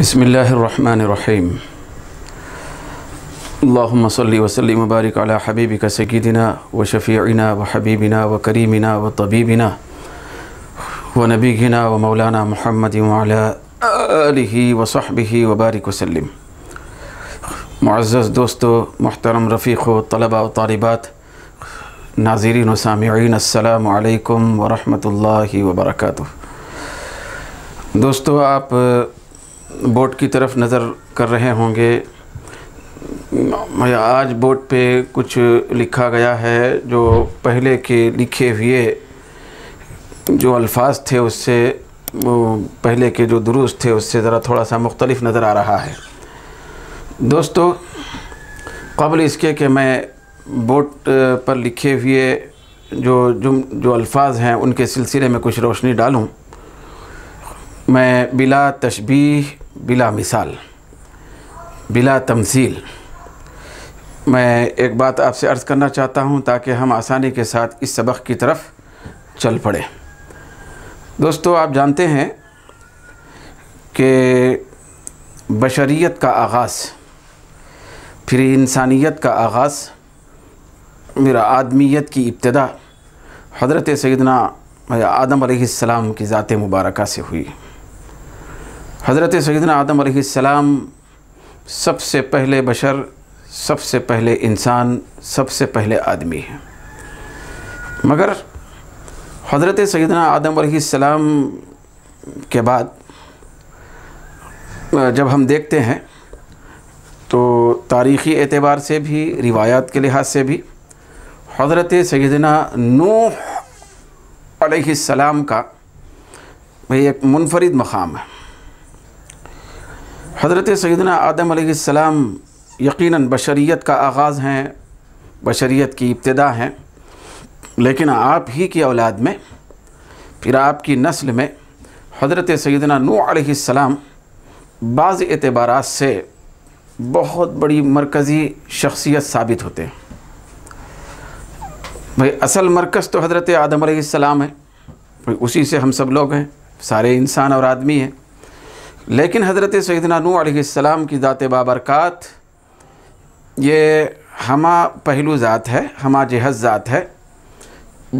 بسم الله الرحمن الرحيم اللهم صل وسلم وبارك على حبيبك سيدنا وشفيعنا وحبيبنا وكريمنا وطبيبنا ونبينا ومولانا محمد وعلى آله وصحبه وبارك وسلم معزز دوستو محترم رفيقو طلبة وطالبات ناظرين وسامعين السلام عليكم ورحمة الله وبركاته دوستو آپ boat की तरफ नज़र कर रहे होंगे आज बोट पे कुछ लिखा गया है जो पहले के लिखे हुए जो अल्फाज थे उससे वो पहले के जो दुरुस्त थे उससे ज़रा थोड़ा सा मुख्तलिफ नज़र आ रहा है दोस्तों कबल इसके कि मैं बोट पर लिखे हुए जो जुम जो अल्फाज हैं उनके सिलसिले में कुछ रोशनी डालूं मैं बिला तशबी बिला मिसाल बिला तमसील मैं एक बात आपसे अर्ज़ करना चाहता हूँ ताकि हम आसानी के साथ इस सबक की तरफ चल पड़े दोस्तों आप जानते हैं कि बशरीत का आगाज़ फिर इंसानियत का आगाज़ मेरा आदमीत की इब्तदा हज़रत सैदना आदम सलाम की ज़ात मुबारक से हुई हज़रत सैदन आदम सलाम सबसे पहले बशर सबसे पहले इंसान सबसे पहले आदमी है मगर हज़रत सैदन आदम सलाम के बाद जब हम देखते हैं तो तारीख़ी एतबार से भी रिवायात के लिहाज से भी हज़रत सैदना नूह सलाम का भाई एक मुनफरद मकाम है हज़रत सैदना आदम अलैहिस्सलाम यकीनन बशरीत का आगाज़ हैं बशरीत की इब्तदा हैं लेकिन आप ही की औलाद में फिर आपकी नस्ल में हज़रत सैदना नू अलैहिस्सलाम बाज़ एतबार से बहुत बड़ी मरकज़ी शख्सियत साबित होते हैं भाई असल मरकज़ तो हज़रत आदम अलैहिस्सलाम है भाई उसी से हम सब लोग हैं सारे इंसान और आदमी हैं लेकिन हज़रत सैदना आसम की ज़ात बाबरक़ात ये हमा पहलू ज़ात है हमा जहज ज़ात है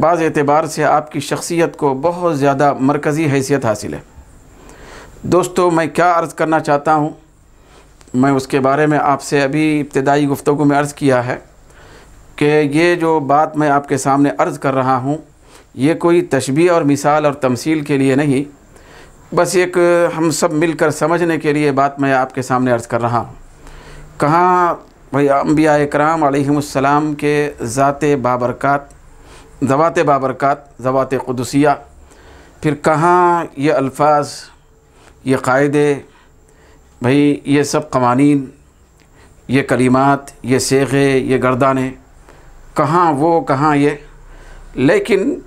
बाज़ एतबार से आपकी शख्सियत को बहुत ज़्यादा मरकज़ी हैसियत हासिल है दोस्तों मैं क्या अर्ज़ करना चाहता हूँ मैं उसके बारे में आपसे अभी इब्तदाई गुफ्तु में अर्ज़ किया है कि ये जो बात मैं आपके सामने अर्ज़ कर रहा हूँ ये कोई तशबी और मिसाल और तमसील के लिए नहीं बस एक हम सब मिलकर समझने के लिए बात मैं आपके सामने अर्ज़ कर रहा हूँ कहाँ भाई अम्बिया कराम सलाम के ज़ात बाबरकत ज़वात बाबरकत ज़वात क़दसिया फिर कहाँ ये अल्फाज ये कायदे भाई ये सब कवानीन ये कलीमात ये सेगे ये गर्दाने कहाँ वो कहाँ ये लेकिन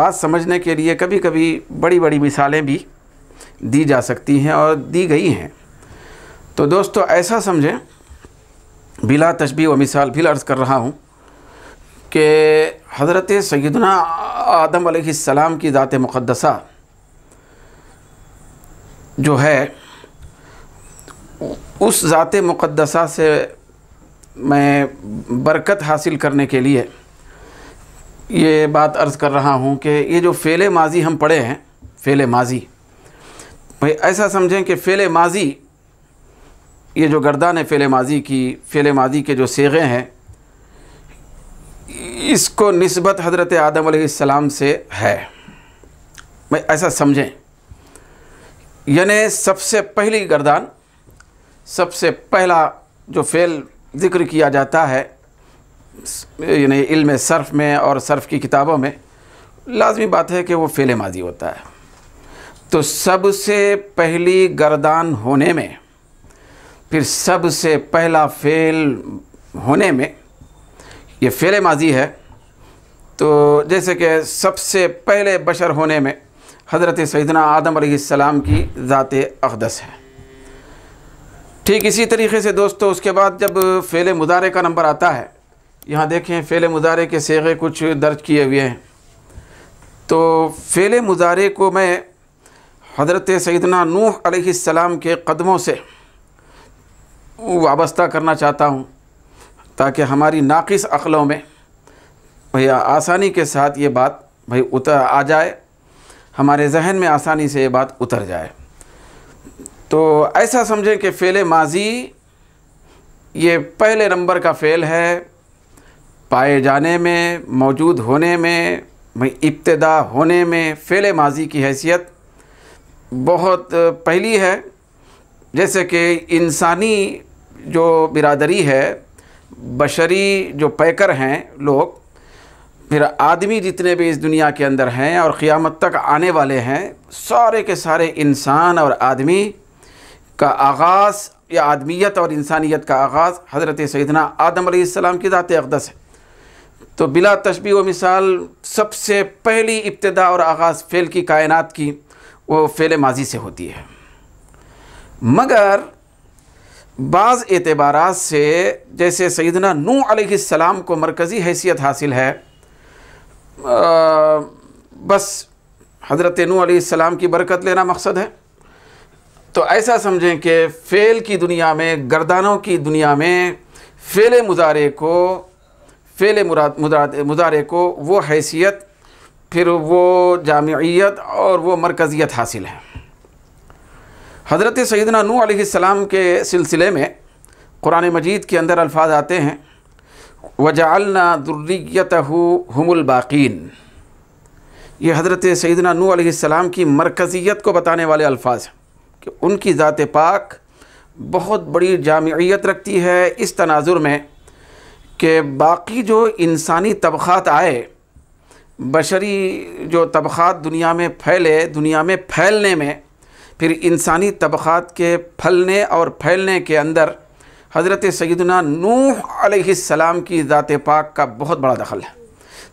बात समझने के लिए कभी कभी बड़ी बड़ी मिसालें भी दी जा सकती हैं और दी गई हैं तो दोस्तों ऐसा समझें बिला तशबी व मिसाल भी अर्ज़ कर रहा हूँ कि हज़रत सैदना आदम सलाम की ज़ात मुक़दसा जो है उस ज़ात मुक़दसा से मैं बरकत हासिल करने के लिए ये बात अर्ज़ कर रहा हूँ कि ये जो फ़ेले माजी हम पढ़े हैं फ़ेले माजी भाई ऐसा समझें कि फ़ेल माजी ये जो गर्दान है फ़ेल माजी की फ़ेल माजी के जो सेगे हैं इसको नस्बत हज़रत आदम सलाम से है भाई ऐसा समझें यानी सबसे पहली गर्दान सबसे पहला जो फ़ेल ज़िक्र किया जाता है यानी इल्म सर्फ़ में और सर्फ़ की किताबों में लाजमी बात है कि वो फ़ेल माजी होता है तो सबसे पहली गर्दान होने में फिर सबसे पहला फेल होने में ये फेल माजी है तो जैसे कि सबसे पहले बशर होने में हज़रत सैदना आदम सलाम की ज़ात अकदस है ठीक इसी तरीके से दोस्तों उसके बाद जब फ़ेल मुदारे का नंबर आता है यहाँ देखें फ़ेल मुदारे के सेगे कुछ दर्ज किए हुए हैं तो फ़ेल मुदारे को मैं हज़रत सैदना नूह अलैहिस्सलाम के कदमों से वाबस्ता करना चाहता हूँ ताकि हमारी नाकिस अखलों में भैया आसानी के साथ ये बात भाई उतर आ जाए हमारे जहन में आसानी से ये बात उतर जाए तो ऐसा समझें कि फ़ेल माजी ये पहले नंबर का फ़ेल है पाए जाने में मौजूद होने में भाई इब्तदा होने में फ़ेल माजी की हैसियत बहुत पहली है जैसे कि इंसानी जो बिरादरी है बशरी जो पैकर हैं लोग फिर आदमी जितने भी इस दुनिया के अंदर हैं और क़ियामत तक आने वाले हैं सारे के सारे इंसान और आदमी का आगाज़ या आदमियत और इंसानियत का आगाज़ हज़रत सैदना आदम सलाम की ज़ात अकदस है तो बिला तशबी व मिसाल सबसे पहली इब्तदा और आगाज़ फेल की कायनात की वो फ़ेल माजी से होती है मगर बाज़ एतबार से जैसे सैदना नू आसम को मरकज़ी हैसियत हासिल है आ, बस हज़रत नू आसम की बरकत लेना मकसद है तो ऐसा समझें कि फ़ेल की दुनिया में गर्दानों की दुनिया में फ़ेल मुजारे को फ़ेल मुराद मुजारे को वो हैसियत फिर वो जामियत और वो मरकज़ियत हासिल है हज़रत सैदना नू आसम के सिलसिले में कुरान मजीद के अंदर अल्फाज आते हैं वजालना दुर्रियत हमलबाक़ीन ये हज़रत सैदना नू आसम की मरकज़ियत को बताने वाले अल्फाज हैं कि उनकी ज़ात पाक बहुत बड़ी जामयत रखती है इस तनाजुर में कि बाकी जो इंसानी तबक़ात आए बशरी जो तबक़ात दुनिया में फैले दुनिया में फैलने में फिर इंसानी तबक़ात के फलने और फैलने के अंदर हज़रत सैदना नूह सलाम की ज़ात पाक का बहुत बड़ा दखल है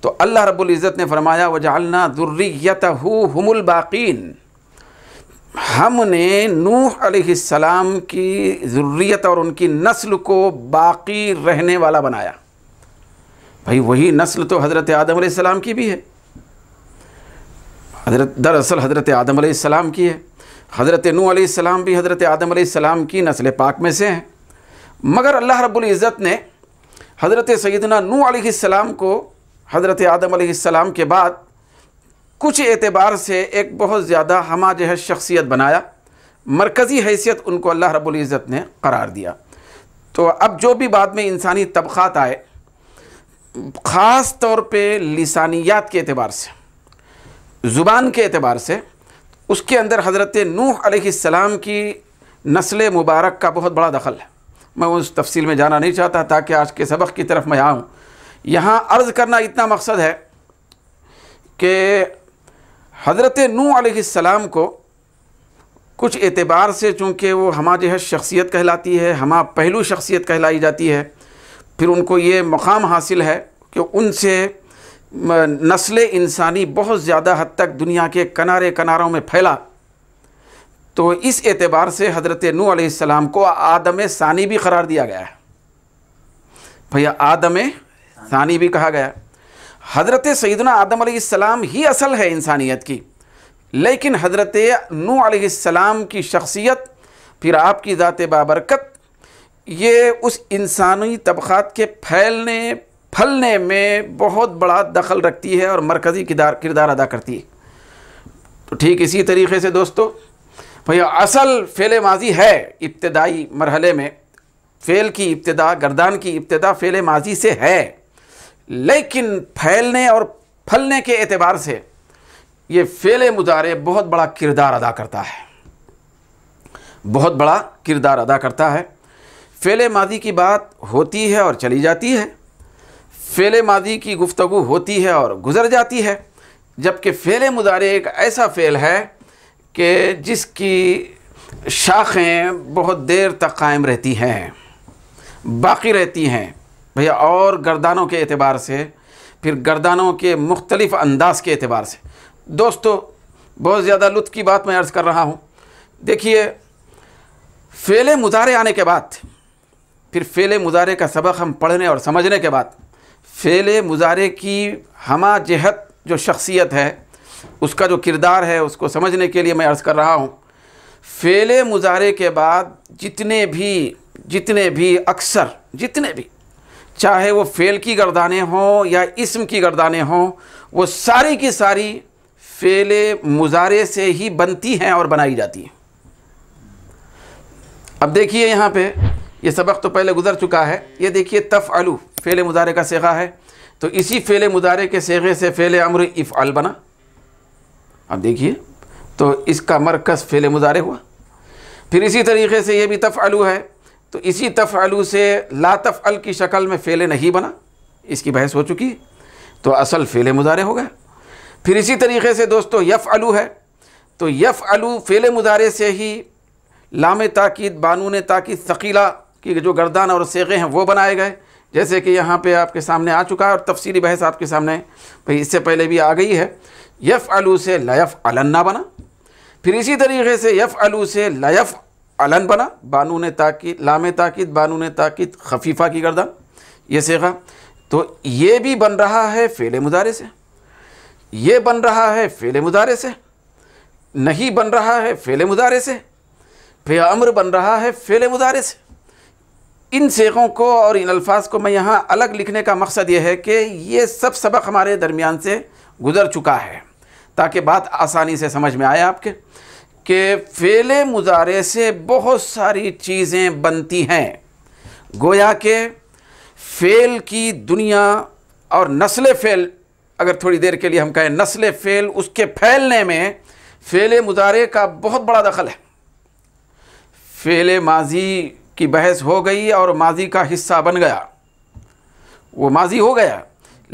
तो अल्लाह रब्बुल इज़्ज़त ने फरमाया वजालना दुर्रियत हुमुल बाक़ीन हमने नूह सलाम की ज़ुर्रियत और उनकी नस्ल को बाकी रहने वाला बनाया भाई वही नस्ल तो हज़रत आदम सलाम की भी है हजरत दरअसल हज़रत आदम सलाम की है हज़रत नू सलाम भी हज़रत आदम सलाम की नस्ल पाक में से हैं मगर अल्लाह रब्बुल इज़्ज़त ने हज़रत सैदना नू सलाम को हज़रत आदम सलाम के बाद कुछ एतबार से एक बहुत ज़्यादा हमा जो है शख्सियत बनाया मरकज़ी हैसियत उनको अल्लाह रब्बुल इज़्ज़त ने करार दिया तो अब जो भी बाद में इंसानी तबक़ात आए ख़ास तौर पे लिसानियात के अतबार से ज़ुबान के अतबार से उसके अंदर हज़रत नूह सलाम की नस्ल मुबारक का बहुत बड़ा दखल है मैं उस तफसील में जाना नहीं चाहता ताकि आज के सबक की तरफ मैं आऊँ यहाँ अर्ज़ करना इतना मकसद है कि हज़रत नूह सलाम को कुछ एतबार से चूँकि वो हमारे जो है शख्सियत कहलाती है हमा पहलू शख्सियत कहलाई जाती है फिर उनको ये मकाम हासिल है कि उनसे नस्ल इंसानी बहुत ज़्यादा हद तक दुनिया के किनारे किनारों में फैला तो इस एतबार से हज़रत नू आसमाम को आदम सानी भी करार दिया गया है भैया आदम सानी भी कहा गया हज़रत सैदना आदम आसमाम ही असल है इंसानियत की लेकिन हज़रत नू आसमाम की शख्सियत फिर आपकी ज़ात बाबरकत ये उस इंसानी तबक़ात के फैलने फलने में बहुत बड़ा दखल रखती है और मरकज़ी किरदार किरदार अदा करती है तो ठीक इसी तरीके से दोस्तों भैया असल फ़ेल माजी है इब्तदाई मरहले में फ़ेल की इब्तदा गर्दान की इब्तदा फ़ेल माजी से है लेकिन फैलने और फलने के एतबार से ये फ़ेल मुदारे बहुत बड़ा किरदार अदा करता है बहुत बड़ा किरदार अदा करता है फ़ेल मादी की बात होती है और चली जाती है फेले मादी की गुफ्तगु होती है और गुज़र जाती है जबकि फ़ेल मुदारे एक ऐसा फ़ेल है कि जिसकी शाखें बहुत देर तक कायम रहती हैं बाकी रहती हैं भैया और गर्दानों के अतबार से फिर गर्दानों के मुख्तलिफ अंदाज के अतबार से दोस्तों बहुत ज़्यादा लुत्फ की बात मैं अर्ज़ कर रहा हूँ देखिए फ़ेल मुजारे आने के बाद फिर फ़ेल मुजारे का सबक हम पढ़ने और समझने के बाद फ़ेल मुजारे की हमा जहत जो शख्सियत है उसका जो किरदार है उसको समझने के लिए मैं अर्ज़ कर रहा हूँ फ़ेल मुजारे के बाद जितने भी जितने भी अक्सर जितने भी चाहे वो फ़ेल की गर्दानें हों या इसम की गर्दानें हों वो सारी की सारी फ़ेल मुजारे से ही बनती हैं और बनाई जाती हैं अब देखिए यहाँ पे ये सबक तो पहले गुजर चुका है ये देखिए तफ़ आलू फ़ेले मुजारे का सेगा है तो इसी फ़ेले मुजारे के सेगे से फेले अमर इफ़ अल बना अब देखिए तो इसका मरकज़ फेले मुजारे हुआ फिर इसी तरीके से ये भी तफ़ आलू है तो इसी तफ़ आलू से लातफ़ अल की शक्ल में फ़ेले नहीं बना इसकी बहस हो चुकी तो असल फ़ेल मुजारे हो गए फिर इसी तरीके से दोस्तों यफ़ आलू है तो यफ़ अलू फ़ेले मुजारे से ही लाम ताक़द बानून ताक़द शकीला कि जो गर्दान और सेगे हैं वो बनाए गए जैसे कि यहाँ पे आपके सामने आ चुका है और तफसीली बहस आपके सामने भाई इससे पहले भी आ गई है यफ़ अलू से लयफ़ अलन्ना बना फिर इसी तरीके से यफ़ अलू से लयफ़ अलन बना बानू ने ताक़द लाम ताकिद बानू ने ताकिद खफीफ़ा की गर्दान ये सेगा तो ये भी बन रहा है फ़ेल मुदारे से ये बन रहा है फ़ेल मुदारे से नहीं बन रहा है फ़ेल मुदारे से फिर अम्र बन रहा है फ़ेल मुदारे से इन सेगों को और इन अल्फाज को मैं यहाँ अलग लिखने का मकसद ये है कि ये सब सबक हमारे दरमियान से गुज़र चुका है ताकि बात आसानी से समझ में आए आपके कि फेले मुजारे से बहुत सारी चीज़ें बनती हैं गोया के फ़ेल की दुनिया और नस्ल फ़ेल अगर थोड़ी देर के लिए हम कहें नस्ल फ़ेल उसके फैलने में फेले मुजारे का बहुत बड़ा दखल है फ़ेले माजी कि बहस हो गई और माजी का हिस्सा बन गया वो माजी हो गया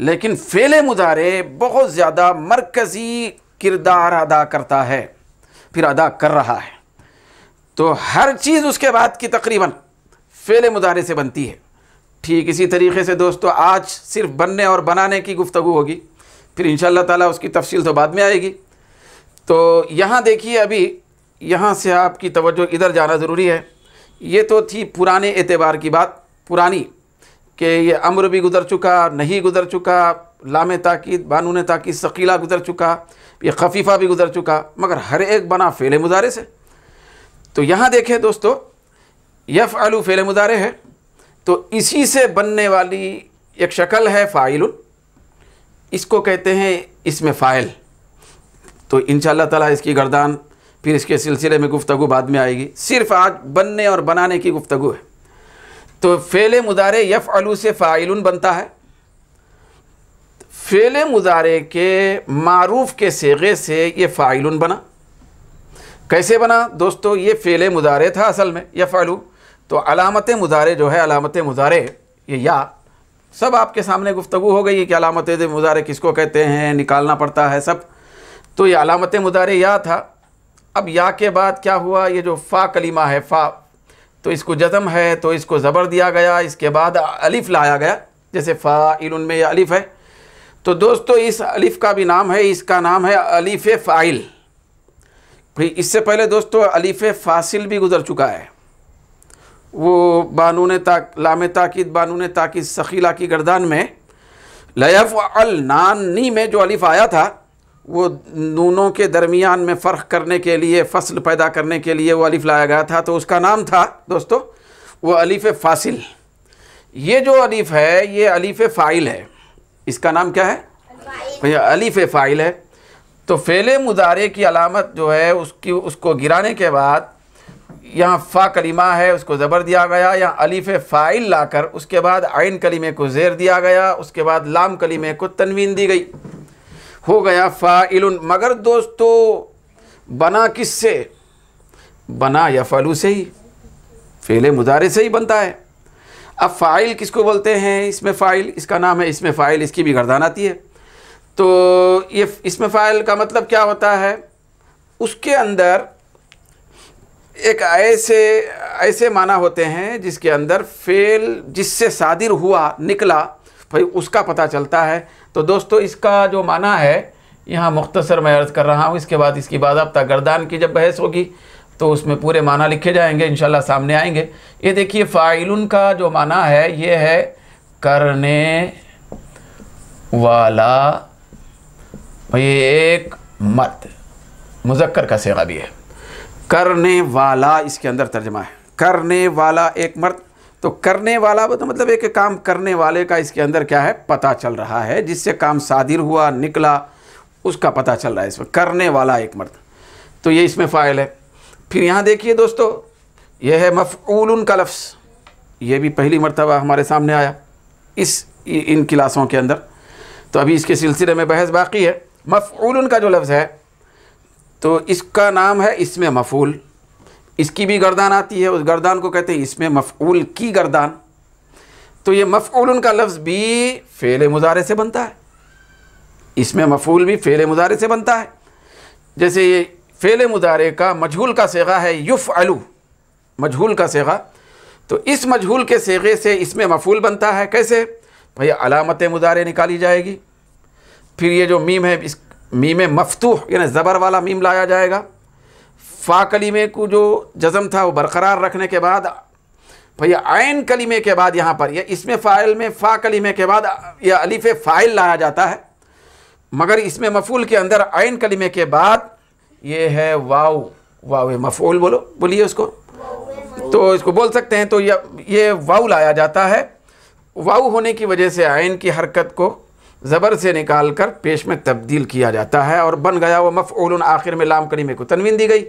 लेकिन फेले मुजारे बहुत ज़्यादा मरकज़ी किरदार अदा करता है फिर अदा कर रहा है तो हर चीज़ उसके बाद की तकरीबन फेले मुजारे से बनती है ठीक इसी तरीके से दोस्तों आज सिर्फ बनने और बनाने की गुफ्तु होगी फिर इन ताला उसकी तफसील तो बाद में आएगी तो यहाँ देखिए अभी यहाँ से आपकी तवज्जो इधर जाना ज़रूरी है ये तो थी पुराने एतबार की बात पुरानी कि ये अम्र भी गुज़र चुका नहीं गुज़र चुका लाम ताक़द बानून ताक़द शकीला गुज़र चुका ये खफीफ़ा भी गुज़र चुका मगर हर एक बना फ़ेल मुजारे से तो यहाँ देखें दोस्तों यफ़ आलू फ़ेल मुजारे है तो इसी से बनने वाली एक शक्ल है फ़ाइल इसको कहते हैं इसमें फ़ाइल तो इन ताला इसकी गर्दान फिर इसके सिलसिले में गुफ्तु बाद में आएगी सिर्फ आज बनने और बनाने की गुफ्तु है तो फ़ेल मुदारे यफ़ अलू से फ़ाइल बनता है फ़ेल मुदारे के मारूफ़ के सेगे से ये फ़ाइल बना कैसे बना दोस्तों ये फ़ेल मुदारे था असल में यफ़ अलू तो अलामत मुदारे जो है अलामत मुदारे ये या सब आपके सामने गुफ्तु हो गई है कि अलामत मुदारे किसको कहते हैं निकालना पड़ता है सब तो ये अलामत मुदारे या था अब या के बाद क्या हुआ ये जो फ़ा कलीमा है फ़ा तो इसको जज़म है तो इसको ज़बर दिया गया इसके बाद अलिफ़ लाया गया जैसे फ़ाइल उनमें यह अलिफ़ है तो दोस्तों इस अलिफ़ का भी नाम है इसका नाम है अलिफ़ फ़ाइल फिर इससे पहले दोस्तों अलिफ़ फासिल भी गुज़र चुका है वो बानून ताक लाम ताकिद बानून ताकिद सखीला की गर्दान में लयफ़ अल नानी में जो अलिफ़ आया था वो नूनों के दरमियान में फ़र्क करने के लिए फसल पैदा करने के लिए वो अलिफ़ लाया गया था तो उसका नाम था दोस्तों वो अलीफ़ फासिल ये जो अलीफ़ है ये अलीफ़ फ़ाइल है इसका नाम क्या है भैया अलीफ़ फ़ाइल है तो फेले मुदारे की अलामत जो है उसकी उसको गिराने के बाद यहाँ फ़ा कलीमा है उसको ज़बर दिया गया यहाँ अलीफ़ फ़ाइल लाकर उसके बाद आइन कलीमे को ज़ेर दिया गया उसके बाद लाम कलीमे को तनवीन दी गई हो गया फ़ाइल मगर दोस्तों बना किस से बना या फ़लू से ही फ़ेल मुदारे से ही बनता है अब फ़ाइल किसको बोलते हैं इसमें फ़ाइल इसका नाम है इसमें फ़ाइल इसकी भी गर्दान आती है तो ये इसमें फ़ाइल का मतलब क्या होता है उसके अंदर एक ऐसे ऐसे माना होते हैं जिसके अंदर फेल जिससे शादिर हुआ निकला भाई उसका पता चलता है तो दोस्तों इसका जो माना है यहाँ मुख्तसर मैं अर्ज़ कर रहा हूँ इसके बाद इसकी बाबा गर्दान की जब बहस होगी तो उसमें पूरे माना लिखे जाएंगे इन सामने आएंगे ये देखिए फ़ाइल का जो माना है ये है करने वाला ये एक मत मुजक्कर का सेवा भी है करने वाला इसके अंदर तर्जमा है करने वाला एक मर्द तो करने वाला तो मतलब एक काम करने वाले का इसके अंदर क्या है पता चल रहा है जिससे काम सादिर हुआ निकला उसका पता चल रहा है इसमें करने वाला एक मर्द तो ये इसमें फ़ाइल है फिर यहाँ देखिए दोस्तों यह है मफ़ूल का लफ्स ये भी पहली मरतबा हमारे सामने आया इस इन क्लासों के अंदर तो अभी इसके सिलसिले में बहस बाकी है मफ़ूल का जो लफ्ज़ है तो इसका नाम है इसमें मफ़ूल इसकी भी गर्दान आती है उस गर्दान को कहते हैं इसमें मफूल की गर्दान तो ये मफूल उनका लफ्ज़ भी फ़ेल मुजारे से बनता है इसमें मफूल भी फ़ेल मुजारे से बनता है जैसे ये फ़ेल मुजारे का मजहूल का सेगा है युफ़ अलू मजहूल का सेगा तो इस मजहूल के सेगे से इसमें मफूल बनता है कैसे भाई अलामत मुजारे निकाली जाएगी फिर ये जो मीम है इस मीम मफतूह यानी ज़बर वाला मीम लाया जाएगा फ़ा कलीमे को जो जज़म था वो बरकरार रखने के बाद भैया आयन कलीमे के बाद यहाँ पर यह इसमें फ़ाइल में फ़ा कलीमे के बाद यह अलीफ़ फ़ाइल लाया जाता है मगर इसमें मफूल के अंदर आयन कलीमे के बाद ये है वाव वाव मफूल बोलो बोलिए उसको तो इसको बोल सकते हैं तो ये वाव लाया जाता है वाव होने की वजह से आयन की हरकत को ज़बर से निकाल कर पेश में तब्दील किया जाता है और बन गया वह मफ़ूल आखिर में लाम कलीमे को तनवीन दी गई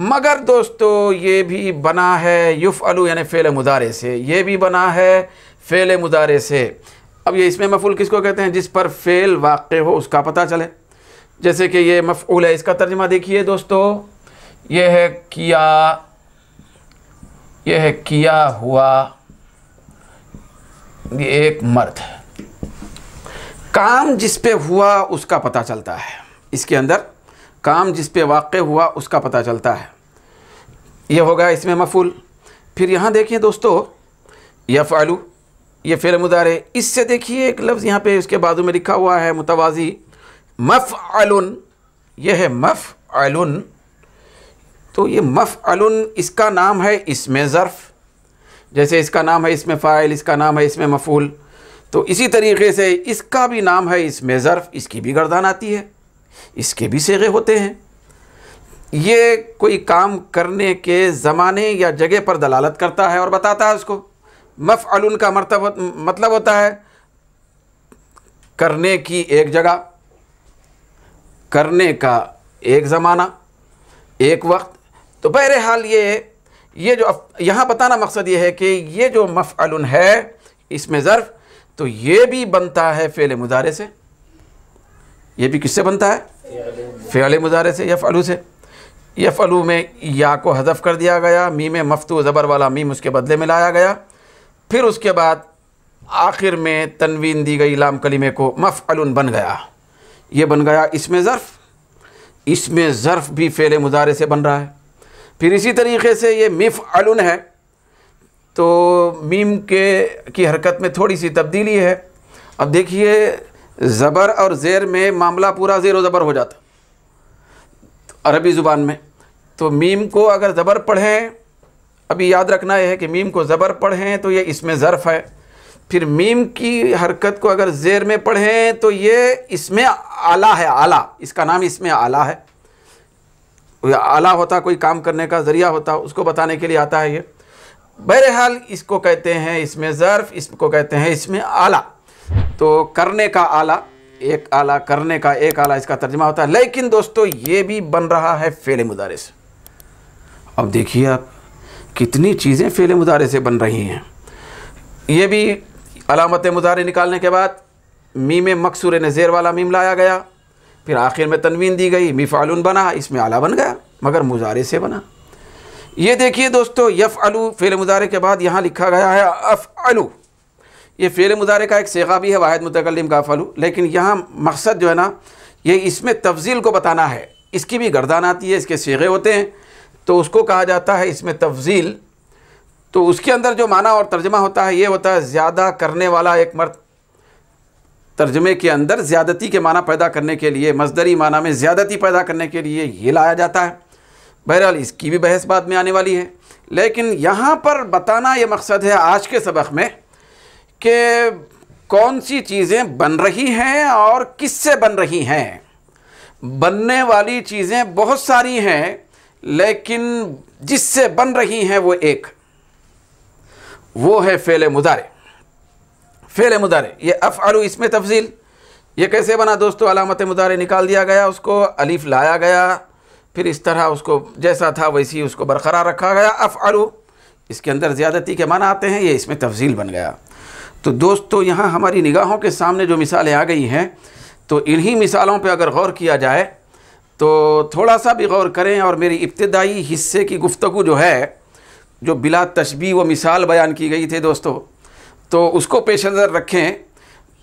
मगर दोस्तों ये भी बना है युफ़ अलू यानी फ़ेल मुदारे से ये भी बना है फ़ेल मुदारे से अब ये इसमें मफूल किसको कहते हैं जिस पर फ़ेल वाक़ हो उसका पता चले जैसे कि ये मफूल है इसका तर्जमा देखिए दोस्तों ये है किया ये है किया हुआ ये एक मर्द है काम जिस पे हुआ उसका पता चलता है इसके अंदर काम जिस पे वाक़ हुआ उसका पता चलता है यह होगा इसमें मफूल फिर यहाँ देखिए दोस्तों या फ़ालू ये फ़िर मुदारे इससे देखिए एक लफ्ज़ यहाँ पे इसके बाद में लिखा हुआ है मुतवाजी मफ़ आल यह है मफ़ आल तो ये मफ़ अलन इसका नाम है इसमें ज़र्फ़ जैसे इसका नाम है इसमें फ़ाइल इसका नाम है इसमें मफूल तो इसी तरीके से इसका भी नाम है इसमें ज़र्फ़ इसकी भी गर्दान आती है इसके भी सेगे होते हैं ये कोई काम करने के ज़माने या जगह पर दलालत करता है और बताता है उसको मफ़अल का मरतब मतलब होता है करने की एक जगह करने का एक ज़माना एक वक्त तो बहरहाल ये ये जो यहाँ बताना मकसद ये है कि ये जो मफ़अल है इसमें ज़र्फ़ तो ये भी बनता है फ़ेल मुजारे से ये भी किससे बनता है फ़ल मुजारे से यफ़ फलू से यफ़ अलू में या को हजफ़ कर दिया गया मी में ज़बर वाला मीम उसके बदले में लाया गया फिर उसके बाद आखिर में तनवीन दी गई लाम कलीमे को मफ़ अलून बन गया ये बन गया इसमें ज़र्फ़ इसमें ज़र्फ़ भी फ़ेल मुजारे से बन रहा है फिर इसी तरीके से ये मिफ़ अलून है तो मीम के की हरकत में थोड़ी सी तब्दीली है अब देखिए ज़बर और ज़ेर में मामला पूरा ज़ेर ज़बर हो जाता अरबी ज़ुबान में तो मीम को अगर ज़बर पढ़ें अभी याद रखना यह है कि मीम को ज़बर पढ़ें तो ये इसमें ज़र्फ़ है फिर मीम की हरकत को अगर ज़ेर में पढ़ें तो ये इसमें आला है आला इसका नाम इसमें आला है आला होता कोई काम करने का ज़रिया होता उसको बताने के लिए आता है ये बहरहाल इसको कहते हैं इसमें ज़र्फ़ इसको कहते हैं इसमें आला तो करने का आला एक आला करने का एक आला इसका तर्जमा होता है लेकिन दोस्तों ये भी बन रहा है फेले मुदारे से अब देखिए आप कितनी चीज़ें फेले मुदारे से बन रही हैं ये भी अलामत मुदारे निकालने के बाद मीम मकसूर नज़ेर वाला मीम लाया गया फिर आखिर में तनवीन दी गई मिफ़ालून बना इसमें आला बन गया मगर मुजारे से बना ये देखिए दोस्तों यफ़ अलू फेल मुजारे के बाद यहाँ लिखा गया है अफ़ अलू ये फ़ेल मुदारे का एक सेगा भी है वाहद मतकलम का फ़लू लेकिन यहाँ मकसद जो है ना ये इसमें तफजील को बताना है इसकी भी गर्दान आती है इसके सेगे होते हैं तो उसको कहा जाता है इसमें तफजील तो उसके अंदर जो माना और तर्जमा होता है ये होता है ज़्यादा करने वाला एक मर्द तर्जमे के अंदर ज़्यादती के माना पैदा करने के लिए मजदरी माना में ज़्यादती पैदा करने के लिए ये लाया जाता है बहरहाल इसकी भी बहस बाद में आने वाली है लेकिन यहाँ पर बताना ये मकसद है आज के सबक में कि कौन सी चीज़ें बन रही हैं और किससे बन रही हैं बनने वाली चीज़ें बहुत सारी हैं लेकिन जिससे बन रही हैं वो एक वो है फेल मुदारे फेल मुदारे ये अफ़ आलू इसमें तफजील ये कैसे बना दोस्तों अलामत मुदारे निकाल दिया गया उसको अलीफ लाया गया फिर इस तरह उसको जैसा था वैसी उसको बरकरार रखा गया अफ़ आलू इसके अंदर ज़्यादती के माना आते हैं ये इसमें तफजील बन गया तो दोस्तों यहाँ हमारी निगाहों के सामने जो मिसालें आ गई हैं तो इन्हीं मिसालों पे अगर गौर किया जाए तो थोड़ा सा भी गौर करें और मेरी इब्तदाई हिस्से की गुफ्तु जो है जो बिला तशबी व मिसाल बयान की गई थी दोस्तों तो उसको पेश नज़र रखें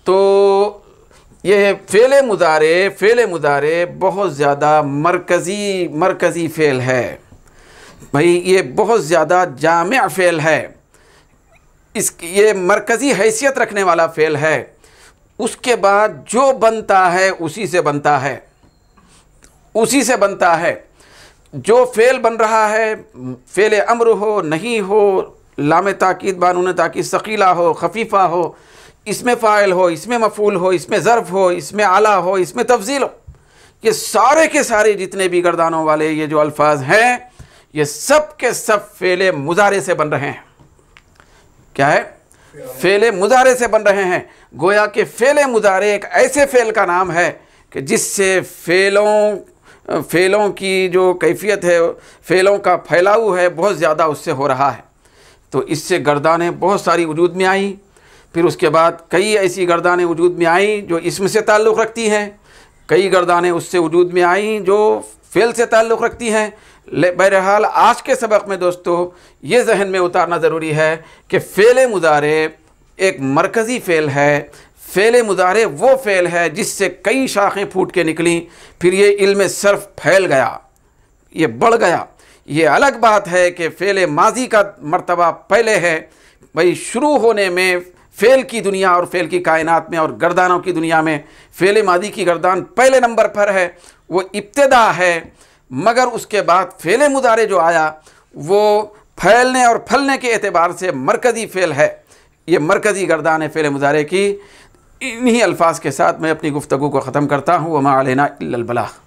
तो ये फ़ेल मुदारे फ़ेल मुदारे बहुत ज़्यादा मरकज़ी मरकज़ी फ़ेल है भाई ये बहुत ज़्यादा जाम फ़ेल है इस ये मरकज़ी हैसियत रखने वाला फ़ेल है उसके बाद जो बनता है उसी से बनता है उसी से बनता है जो फ़ेल बन रहा है फ़ेल अम्र हो नहीं हो लाम ताक़द बानून ताक़द शकीला हो खफीफ़ा हो इसमें फ़ाइल हो इसमें मफूल हो इसमें ज़र्फ़ हो इसमें आला हो इसमें तफजील हो ये सारे के सारे जितने भी गर्दानों वाले ये जो अल्फाज हैं ये सब के सब फ़ेल मुजारे से बन रहे हैं क्या है फेले मुजारे से बन रहे हैं गोया के फेले मुजारे एक ऐसे फेल का नाम है कि जिससे फेलों फेलों की जो कैफियत है फेलों का फैलाव है बहुत ज़्यादा उससे हो रहा है तो इससे गर्दानें बहुत सारी वजूद में आई फिर उसके बाद कई ऐसी गर्दानें वजूद में आई जो इसम से ताल्लुक़ रखती हैं कई गर्दानें उससे वजूद में आई जो फेल से ताल्लुक़ रखती हैं बहरहाल आज के सबक में दोस्तों ये जहन में उतारना ज़रूरी है कि फ़ेल मुदारे एक मरकज़ी फ़ेल है फ़ेल मुदारे वो फ़ेल है जिससे कई शाखें फूट के निकली फिर ये इल्म सर्फ फैल गया ये बढ़ गया ये अलग बात है कि फ़ेल माजी का मरतबा पहले है भाई शुरू होने में फ़ेल की दुनिया और फ़ेल की कायनात में और गर्दानों की दुनिया में फ़ेल माजी की गर्दान पहले नंबर पर है वो इब्तदा है मगर उसके बाद फ़ेल मुदारे जो आया वो फैलने और फलने के अतबार से मरकज़ी फ़ेल है ये मरकज़ी गर्दान है फ़ेल मुदारे की इन्हीं अल्फाज के साथ मैं अपनी गुफ्तु को ख़त्म करता हूँ वमा अलना इल्लबला